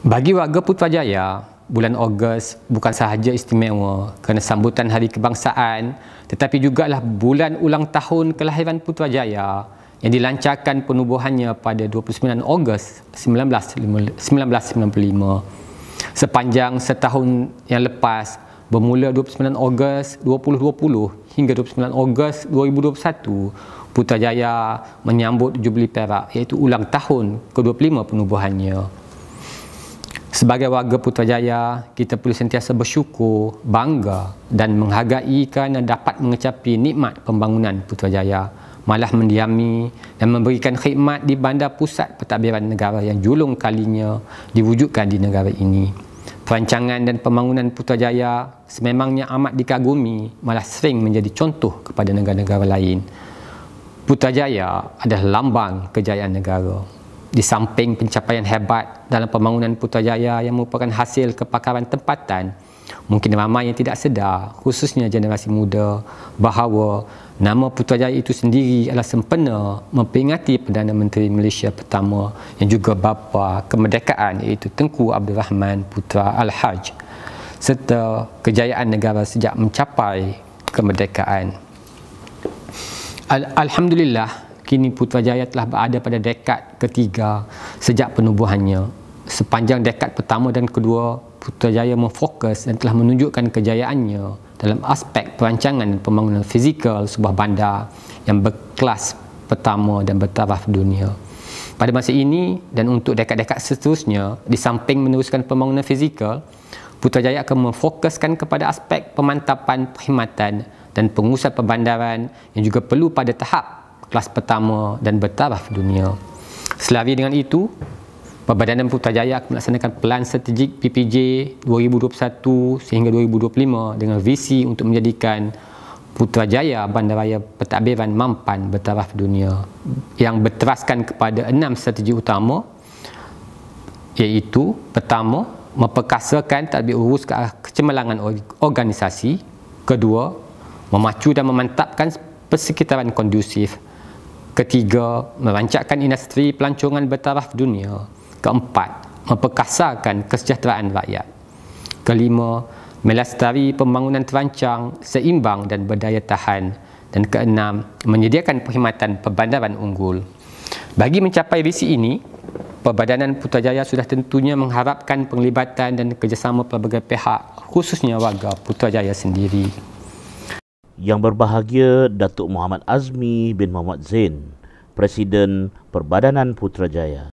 Bagi warga Putrajaya, bulan Ogos bukan sahaja istimewa kerana sambutan Hari Kebangsaan tetapi juga lah bulan ulang tahun kelahiran Putrajaya yang dilancarkan penubuhannya pada 29 Ogos 1995. Sepanjang setahun yang lepas, bermula 29 Ogos 2020 hingga 29 Ogos 2021, Putrajaya menyambut Jubli Perak iaitu ulang tahun ke-25 penubuhannya. Sebagai warga Putrajaya, kita perlu sentiasa bersyukur, bangga dan menghargai kerana dapat mengecapi nikmat pembangunan Putrajaya malah mendiami dan memberikan khidmat di bandar pusat pentadbiran negara yang julung kalinya diwujudkan di negara ini. Perancangan dan pembangunan Putrajaya sememangnya amat dikagumi malah sering menjadi contoh kepada negara-negara lain. Putrajaya adalah lambang kejayaan negara. Di samping pencapaian hebat dalam pembangunan Putrajaya yang merupakan hasil kepakaran tempatan, mungkin ramai yang tidak sedar, khususnya generasi muda, bahawa nama Putrajaya itu sendiri adalah sempena memperingati Perdana Menteri Malaysia pertama yang juga bapa kemerdekaan iaitu Tengku Abdul Rahman Putra Al-Hajj serta kejayaan negara sejak mencapai kemerdekaan. Al- Alhamdulillah, kini Putrajaya telah berada pada dekad ketiga sejak penubuhannya. Sepanjang dekad pertama dan kedua, Putrajaya memfokus dan telah menunjukkan kejayaannya dalam aspek perancangan dan pembangunan fizikal sebuah bandar yang berkelas pertama dan bertaraf dunia. Pada masa ini dan untuk dekad-dekad seterusnya, di samping meneruskan pembangunan fizikal, Putrajaya akan memfokuskan kepada aspek pemantapan perkhidmatan dan pengusaha perbandaran yang juga perlu pada tahap kelas pertama dan bertaraf dunia. Selari dengan itu, Perbadanan Putrajaya akan melaksanakan pelan strategik PPJ 2021 sehingga 2025 dengan visi untuk menjadikan Putrajaya Bandaraya Pertakbiran Mampan bertaraf dunia yang berteraskan kepada enam strategi utama iaitu pertama, memperkasakan tadbir urus ke arah kecemerlangan organisasi kedua, memacu dan memantapkan persekitaran kondusif Ketiga, merancakkan industri pelancongan bertaraf dunia. Keempat, memperkasakan kesejahteraan rakyat. Kelima, melestari pembangunan terancang seimbang dan berdaya tahan. Dan keenam, menyediakan perkhidmatan perbandaran unggul. Bagi mencapai visi ini, Perbadanan Putrajaya sudah tentunya mengharapkan penglibatan dan kerjasama pelbagai pihak khususnya warga Putrajaya sendiri. Yang berbahagia Datuk Muhammad Azmi bin Muhammad Zain, Presiden Perbadanan Putrajaya.